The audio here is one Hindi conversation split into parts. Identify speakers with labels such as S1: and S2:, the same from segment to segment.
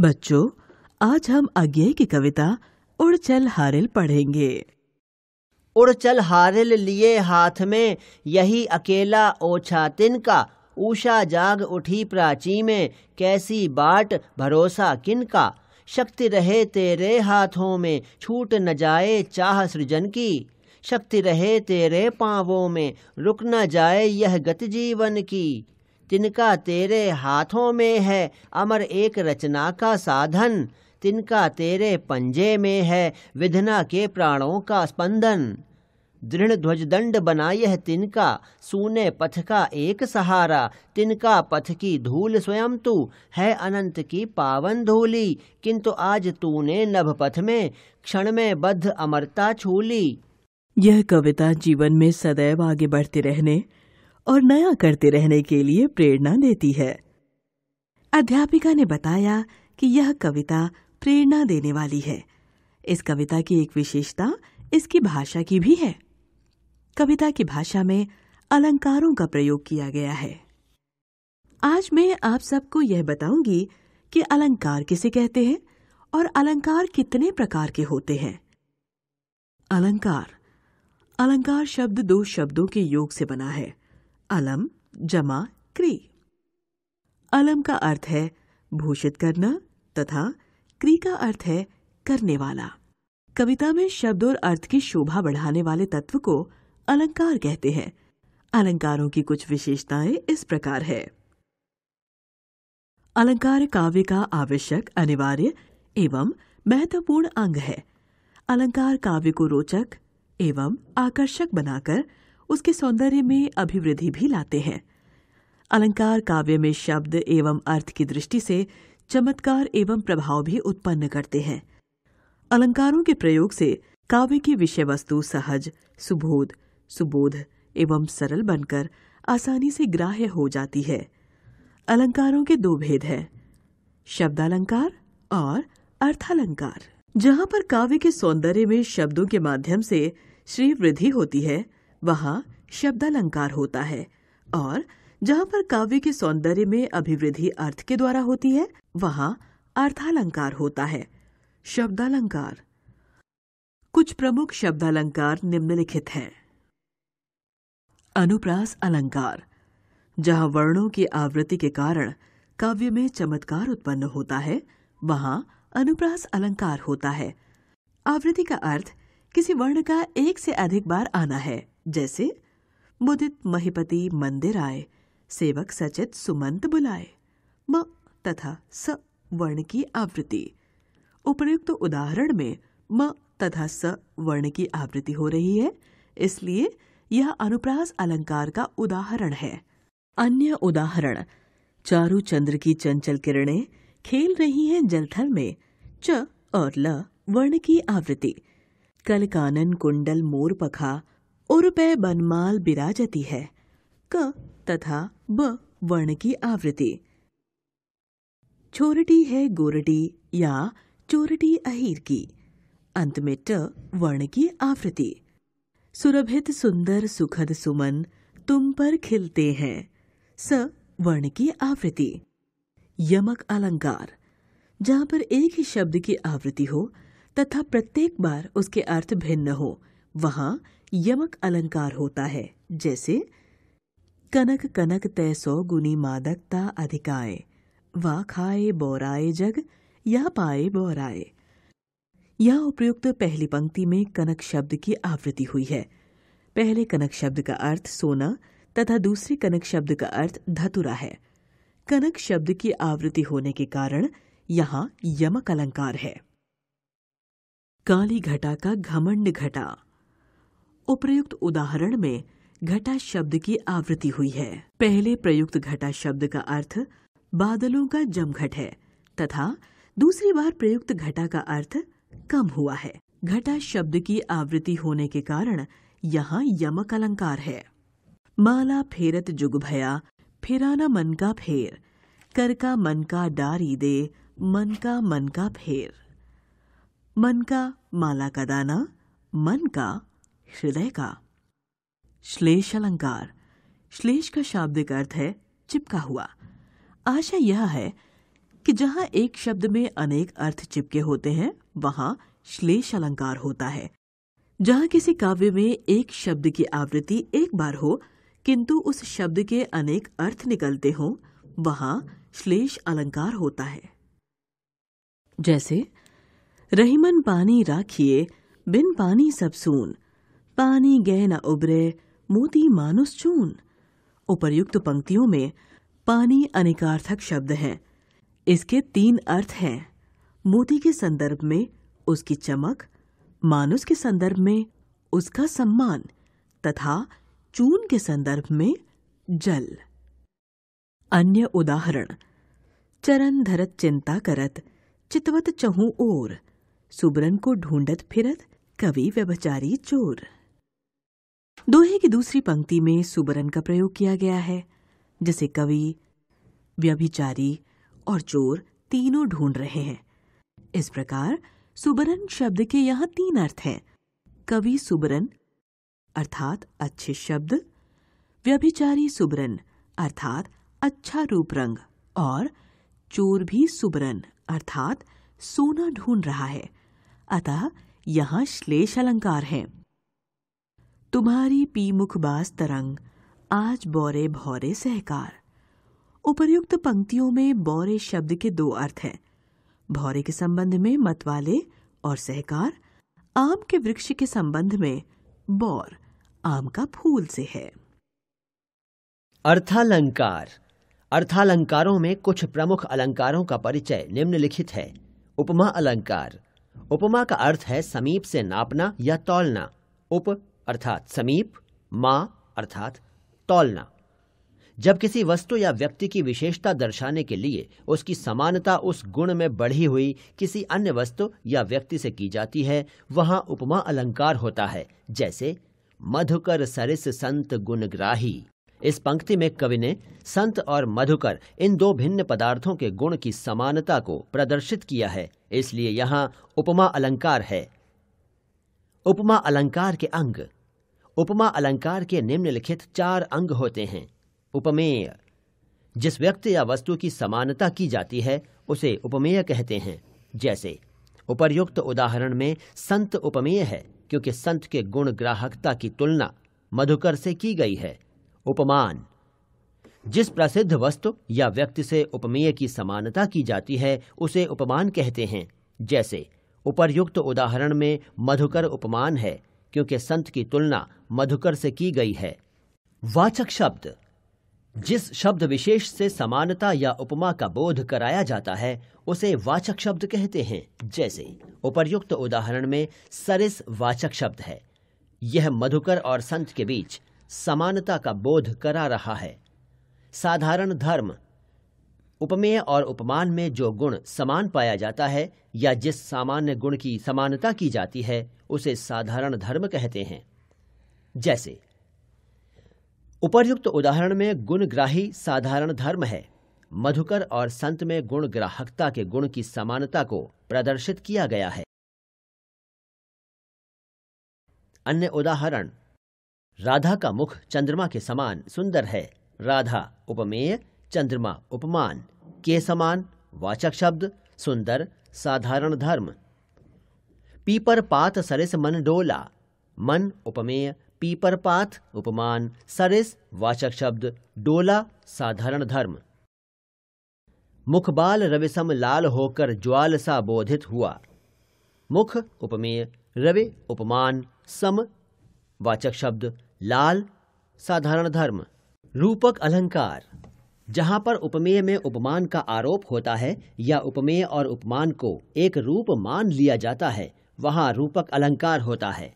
S1: बच्चों आज हम अज्ञे की कविता उड़ चल हारिल पढ़ेंगे
S2: उड़ चल हारिल लिए हाथ में यही अकेला ओछा तिन का ऊषा जाग उठी प्राची में कैसी बाट भरोसा किन का शक्ति रहे तेरे हाथों में छूट न जाए चाह सृजन की शक्ति रहे तेरे पांवों में रुक न जाए यह गति जीवन की तिनका तेरे हाथों में है अमर एक रचना का साधन तिनका तेरे पंजे में है विधना के प्राणों का स्पंदन दृढ़ ध्वज दंड बना यह तिनका सूने पथ का एक सहारा तिनका पथ की धूल स्वयं तू है अनंत की पावन धूली किंतु आज तूने नभ पथ में क्षण में बद्ध अमरता
S1: छूली यह कविता जीवन में सदैव आगे बढ़ते रहने और नया करते रहने के लिए प्रेरणा देती है अध्यापिका ने बताया कि यह कविता प्रेरणा देने वाली है इस कविता की एक विशेषता इसकी भाषा की भी है कविता की भाषा में अलंकारों का प्रयोग किया गया है आज मैं आप सबको यह बताऊंगी कि अलंकार किसे कहते हैं और अलंकार कितने प्रकार के होते हैं अलंकार अलंकार शब्द दो शब्दों के योग से बना है अलम जमा क्री अलम का अर्थ है भूषित करना तथा क्री का अर्थ है करने वाला कविता में शब्द और अर्थ की शोभा बढ़ाने वाले तत्व को अलंकार कहते हैं अलंकारों की कुछ विशेषताएं इस प्रकार है अलंकार काव्य का आवश्यक अनिवार्य एवं महत्वपूर्ण अंग है अलंकार काव्य को रोचक एवं आकर्षक बनाकर उसके सौंदर्य में अभिवृद्धि भी लाते हैं अलंकार काव्य में शब्द एवं अर्थ की दृष्टि से चमत्कार एवं प्रभाव भी उत्पन्न करते हैं अलंकारों के प्रयोग से काव्य की विषय वस्तु सहज सुबोध सुबोध एवं सरल बनकर आसानी से ग्राह्य हो जाती है अलंकारों के दो भेद हैं शब्दालंकार और अर्थालंकार जहाँ पर काव्य के सौंदर्य में शब्दों के माध्यम से श्री वृद्धि होती है वहाँ शब्दालंकार होता है और जहाँ पर काव्य के सौंदर्य में अभिवृद्धि अर्थ के द्वारा होती है वहाँ अर्थालंकार होता है शब्दालंकार कुछ प्रमुख शब्दालंकार निम्नलिखित हैं अनुप्रास अलंकार जहाँ वर्णों की आवृत्ति के कारण काव्य में चमत्कार उत्पन्न होता है वहाँ अनुप्रास अलंकार होता है आवृत्ति का अर्थ किसी वर्ण का एक से अधिक बार आना है जैसे मुदित महिपति मंदिर आए सेवक सचित सुमंत बुलाए म तथा स वर्ण की आवृत्ति उपयुक्त तो उदाहरण में म तथा स वर्ण की आवृत्ति हो रही है इसलिए यह अनुप्रास अलंकार का उदाहरण है अन्य उदाहरण चारू चंद्र की चंचल किरणें खेल रही हैं जलथल में च और ल वर्ण की आवृत्ति कल कानन कुंडल मोर पखा उर्ब बनमाल बिराजती है क तथा ब वर्ण की आवृत्ति छोरटी है गोरटी या चोरटी अहीर की अंत में ट वर्ण की आवृत्ति सुरभित सुंदर सुखद सुमन तुम पर खिलते हैं स वर्ण की आवृत्ति यमक अलंकार जहां पर एक ही शब्द की आवृत्ति हो तथा प्रत्येक बार उसके अर्थ भिन्न हो वहां यमक अलंकार होता है जैसे कनक कनक तय सौ गुनी मादकता अधिकाए वा खाए बोराए जग या पाए बोराए यह उपयुक्त पहली पंक्ति में कनक शब्द की आवृत्ति हुई है पहले कनक शब्द का अर्थ सोना तथा दूसरे कनक शब्द का अर्थ धतुरा है कनक शब्द की आवृत्ति होने के कारण यहाँ यमक अलंकार है काली घटा का घमंड घटा उपयुक्त उदाहरण में घटा शब्द की आवृत्ति हुई है पहले प्रयुक्त घटा शब्द का अर्थ बादलों का जमघट है तथा दूसरी बार प्रयुक्त घटा का अर्थ कम हुआ है घटा शब्द की आवृत्ति होने के कारण यहाँ यमक अलंकार है माला फेरत जुग भया फिराना मन का फेर कर का मन का डारी दे मन का मन का फेर मन का माला का दाना मन का हृदय का श्लेष अलंकार श्लेष का शाब्दिक अर्थ है चिपका हुआ आशा यह है कि जहां एक शब्द में अनेक अर्थ चिपके होते हैं वहां श्लेष अलंकार होता है जहां किसी काव्य में एक शब्द की आवृत्ति एक बार हो किंतु उस शब्द के अनेक अर्थ निकलते हों वहां श्लेष अलंकार होता है जैसे रहीमन पानी राखिए बिन पानी सब सून पानी गह न उबरे मोती मानुस चून उपर्युक्त पंक्तियों में पानी अनेकार्थक शब्द है इसके तीन अर्थ हैं मोती के संदर्भ में उसकी चमक मानुस के संदर्भ में उसका सम्मान तथा चून के संदर्भ में जल अन्य उदाहरण चरण धरत चिंता करत चितवत चहु और सुबरन को ढूंढत फिरत कवि व्यभचारी चोर दोहे की दूसरी पंक्ति में सुबरन का प्रयोग किया गया है जिसे कवि व्यभिचारी और चोर तीनों ढूंढ रहे हैं इस प्रकार सुबरन शब्द के यहाँ तीन अर्थ हैं कवि सुबरन अर्थात अच्छे शब्द व्यभिचारी सुबरन अर्थात अच्छा रूप रंग और चोर भी सुबरन अर्थात सोना ढूंढ रहा है अतः यहाँ श्लेष अलंकार हैं तुम्हारी पी मुखबास तरंग आज बौरे भौरे सहकार उपर्युक्त पंक्तियों में बौरे शब्द के दो अर्थ हैं भौरे के संबंध में मतवाले और सहकार आम के वृक्ष के संबंध में बौर आम का फूल से है
S2: अर्थालंकार अर्थालंकारों में कुछ प्रमुख अलंकारों का परिचय निम्नलिखित है उपमा अलंकार उपमा का अर्थ है समीप से नापना या तौलना उप अर्थात समीप मा अर्थात तौलना जब किसी वस्तु या व्यक्ति की विशेषता दर्शाने के लिए उसकी समानता उस गुण में बढ़ी हुई किसी अन्य वस्तु या व्यक्ति से की जाती है वहां उपमा अलंकार होता है जैसे मधुकर सरिस संत गुणग्राही इस पंक्ति में कवि ने संत और मधुकर इन दो भिन्न पदार्थों के गुण की समानता को प्रदर्शित किया है इसलिए यहां उपमा अलंकार है उपमा अलंकार के अंग उपमा अलंकार के निम्नलिखित चार अंग होते हैं उपमेय जिस व्यक्ति या वस्तु की समानता की जाती है उसे उपमेय कहते हैं जैसे उपर्युक्त उदाहरण में संत उपमेय है क्योंकि संत के गुण ग्राहकता की तुलना मधुकर से की गई है उपमान जिस प्रसिद्ध वस्तु या व्यक्ति से उपमेय की समानता की जाती है उसे उपमान कहते हैं जैसे उपर्युक्त उदाहरण में मधुकर उपमान है क्योंकि संत की तुलना मधुकर से की गई है वाचक शब्द जिस शब्द विशेष से समानता या उपमा का बोध कराया जाता है उसे वाचक शब्द कहते हैं जैसे उपर्युक्त उदाहरण में सरिस वाचक शब्द है यह मधुकर और संत के बीच समानता का बोध करा रहा है साधारण धर्म उपमेय और उपमान में जो गुण समान पाया जाता है या जिस सामान्य गुण की समानता की जाती है उसे साधारण धर्म कहते हैं जैसे उपर्युक्त उदाहरण में गुणग्राही साधारण धर्म है मधुकर और संत में गुण ग्राहकता के गुण की समानता को प्रदर्शित किया गया है अन्य उदाहरण राधा का मुख चंद्रमा के समान सुंदर है राधा उपमेय चंद्रमा उपमान के समान वाचक शब्द सुंदर साधारण धर्म पीपर पात सरिस मन डोला मन उपमेय पीपर पात उपमान सरस वाचक शब्द डोला साधारण धर्म मुखबाल रविसम लाल होकर ज्वाल सा बोधित हुआ मुख उपमेय रवि उपमान सम वाचक शब्द लाल साधारण धर्म रूपक अलंकार जहां पर उपमेय में उपमान का आरोप होता है या उपमेय और उपमान को एक रूप मान लिया जाता है वहां रूपक अलंकार होता है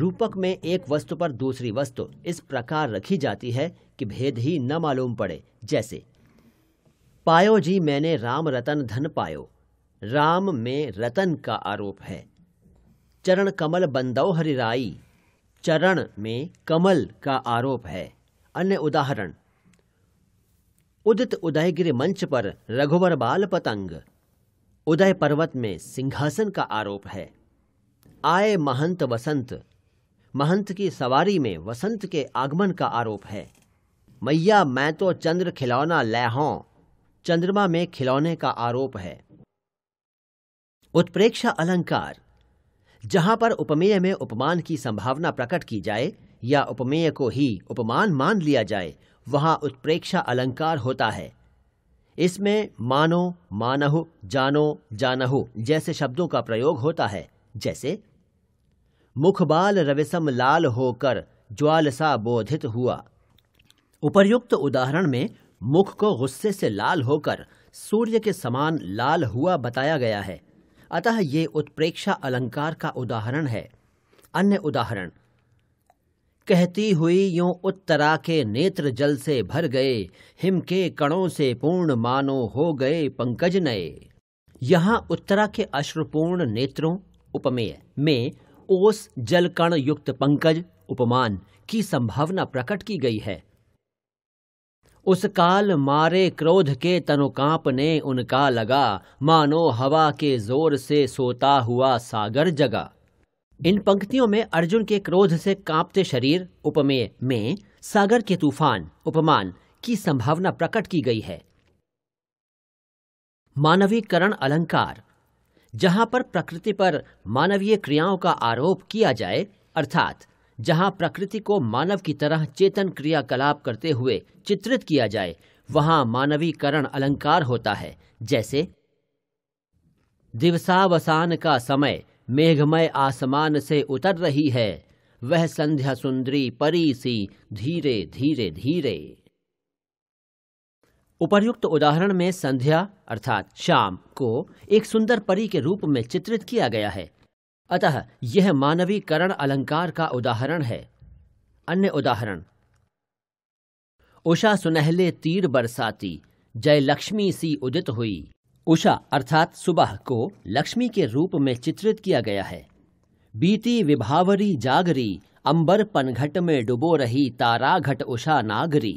S2: रूपक में एक वस्तु पर दूसरी वस्तु इस प्रकार रखी जाती है कि भेद ही न मालूम पड़े जैसे पायो जी मैंने राम रतन धन पायो राम में रतन का आरोप है चरण कमल बंदौ हरिराई चरण में कमल का आरोप है अन्य उदाहरण उदित उदयगिरि मंच पर रघुवर बाल पतंग उदय पर्वत में सिंहासन का आरोप है आए महंत वसंत महंत की सवारी में वसंत के आगमन का आरोप है मैया मैं तो चंद्र खिलौना लहों चंद्रमा में खिलौने का आरोप है उत्प्रेक्षा अलंकार जहां पर उपमेय में उपमान की संभावना प्रकट की जाए या उपमेय को ही उपमान मान लिया जाए वहां उत्प्रेक्षा अलंकार होता है इसमें मानो मानहु जानो जानहु जैसे शब्दों का प्रयोग होता है जैसे मुखबाल रविसम लाल होकर ज्वालसा बोधित हुआ उपर्युक्त उदाहरण में मुख को गुस्से से लाल होकर सूर्य के समान लाल हुआ बताया गया है अतः ये उत्प्रेक्षा अलंकार का उदाहरण है अन्य उदाहरण कहती हुई यूं उत्तरा के नेत्र जल से भर गए हिम के कणों से पूर्ण मानो हो गए पंकज नए यहाँ उत्तरा के अश्रुपूर्ण नेत्रों उपमेय में ओस जल कण युक्त पंकज उपमान की संभावना प्रकट की गई है उस काल मारे क्रोध के तनुकांप ने उनका लगा मानो हवा के जोर से सोता हुआ सागर जगा इन पंक्तियों में अर्जुन के क्रोध से कांपते शरीर उपमेय में सागर के तूफान उपमान की संभावना प्रकट की गई है मानवीकरण अलंकार जहां पर प्रकृति पर मानवीय क्रियाओं का आरोप किया जाए अर्थात जहां प्रकृति को मानव की तरह चेतन क्रियाकलाप करते हुए चित्रित किया जाए वहां मानवीकरण अलंकार होता है जैसे दिवसावसान का समय मेघमय आसमान से उतर रही है वह संध्या सुंदरी परी सी धीरे धीरे धीरे उपर्युक्त उदाहरण में संध्या अर्थात शाम को एक सुंदर परी के रूप में चित्रित किया गया है अतः यह मानवीकरण अलंकार का उदाहरण है अन्य उदाहरण उषा सुनहले तीर बरसाती जयलक्ष्मी सी उदित हुई उषा अर्थात सुबह को लक्ष्मी के रूप में चित्रित किया गया है बीती विभावरी जागरी अंबर पनघट में डुबो रही तारा घट उषा नागरी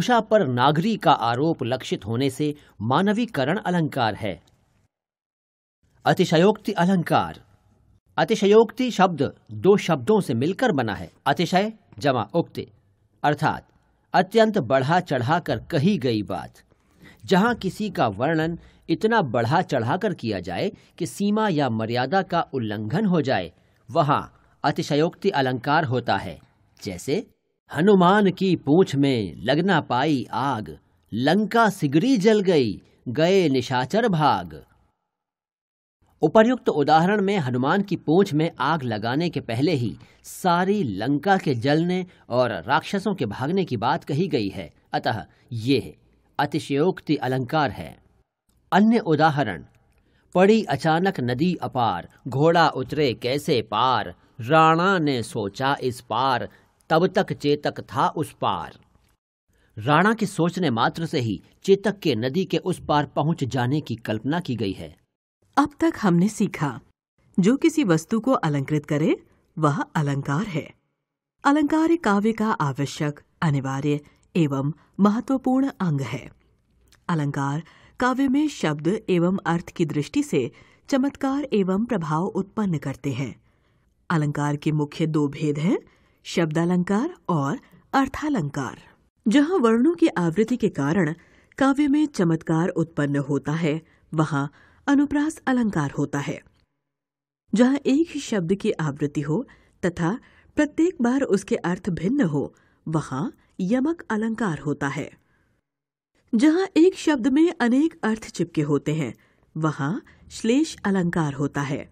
S2: उषा पर नागरी का आरोप लक्षित होने से मानवीकरण अलंकार है अतिशयोक्ति अलंकार अतिशयोक्ति शब्द दो शब्दों से मिलकर बना है अतिशय जमा उक्ति अर्थात अत्यंत बढ़ा चढ़ा कर कही गई बात जहां किसी का वर्णन इतना बढ़ा चढ़ाकर किया जाए कि सीमा या मर्यादा का उल्लंघन हो जाए वहां अतिशयोक्ति अलंकार होता है जैसे हनुमान की पूछ में लगना पाई आग लंका सिगरी जल गई गए निशाचर भाग उपर्युक्त उदाहरण में हनुमान की पूंछ में आग लगाने के पहले ही सारी लंका के जलने और राक्षसों के भागने की बात कही गई है अतः ये अतिशयोक्ति अलंकार है अन्य उदाहरण पड़ी अचानक नदी अपार घोड़ा उतरे कैसे पार राणा ने सोचा इस पार तब तक चेतक था उस पार राणा के सोचने मात्र से ही चेतक के नदी के उस पार पहुंच जाने की कल्पना की गई है
S1: अब तक हमने सीखा जो किसी वस्तु को अलंकृत करे वह अलंकार है अलंकार काव्य का आवश्यक अनिवार्य एवं महत्वपूर्ण अंग है अलंकार काव्य में शब्द एवं अर्थ की दृष्टि से चमत्कार एवं प्रभाव उत्पन्न करते हैं अलंकार के मुख्य दो भेद हैं शब्दालंकार और अर्थालंकार जहाँ वर्णों की आवृत्ति के कारण काव्य में चमत्कार उत्पन्न होता है वहाँ अनुप्रास अलंकार होता है जहाँ एक ही शब्द की आवृत्ति हो तथा प्रत्येक बार उसके अर्थ भिन्न हो वहाँ यमक अलंकार होता है जहां एक शब्द में अनेक अर्थ चिपके होते हैं वहां श्लेष अलंकार होता है